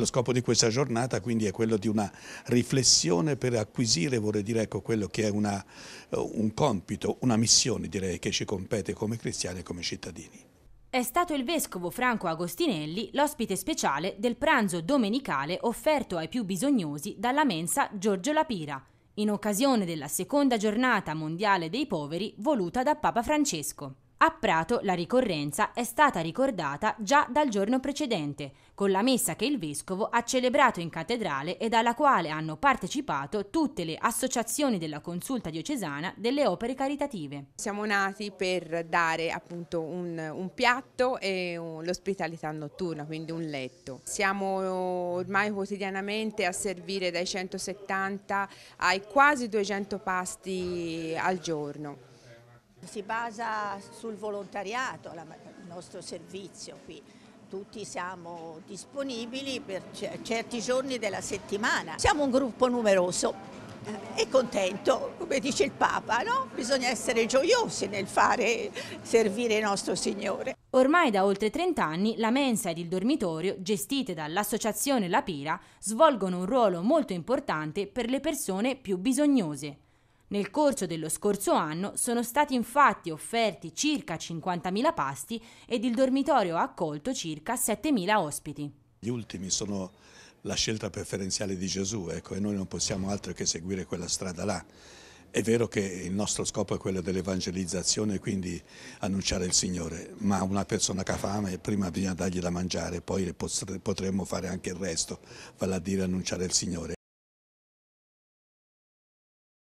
Lo scopo di questa giornata quindi è quello di una riflessione per acquisire, vorrei dire, ecco, quello che è una, eh, un compito, una missione direi che ci compete come cristiani e come cittadini. È stato il vescovo Franco Agostinelli l'ospite speciale del pranzo domenicale offerto ai più bisognosi dalla mensa Giorgio Lapira, in occasione della seconda giornata mondiale dei poveri voluta da Papa Francesco. A Prato la ricorrenza è stata ricordata già dal giorno precedente, con la messa che il vescovo ha celebrato in cattedrale e alla quale hanno partecipato tutte le associazioni della consulta diocesana delle opere caritative. Siamo nati per dare appunto un, un piatto e l'ospitalità notturna, quindi un letto. Siamo ormai quotidianamente a servire dai 170 ai quasi 200 pasti al giorno si basa sul volontariato il nostro servizio qui. Tutti siamo disponibili per certi giorni della settimana. Siamo un gruppo numeroso eh, e contento, come dice il Papa, no? bisogna essere gioiosi nel fare servire il nostro Signore. Ormai da oltre 30 anni la mensa ed il dormitorio, gestite dall'associazione La Pira, svolgono un ruolo molto importante per le persone più bisognose. Nel corso dello scorso anno sono stati infatti offerti circa 50.000 pasti ed il dormitorio ha accolto circa 7.000 ospiti. Gli ultimi sono la scelta preferenziale di Gesù ecco, e noi non possiamo altro che seguire quella strada là. È vero che il nostro scopo è quello dell'evangelizzazione, quindi annunciare il Signore, ma una persona che ha fame prima bisogna dargli da mangiare, poi potremmo fare anche il resto, vale a dire annunciare il Signore.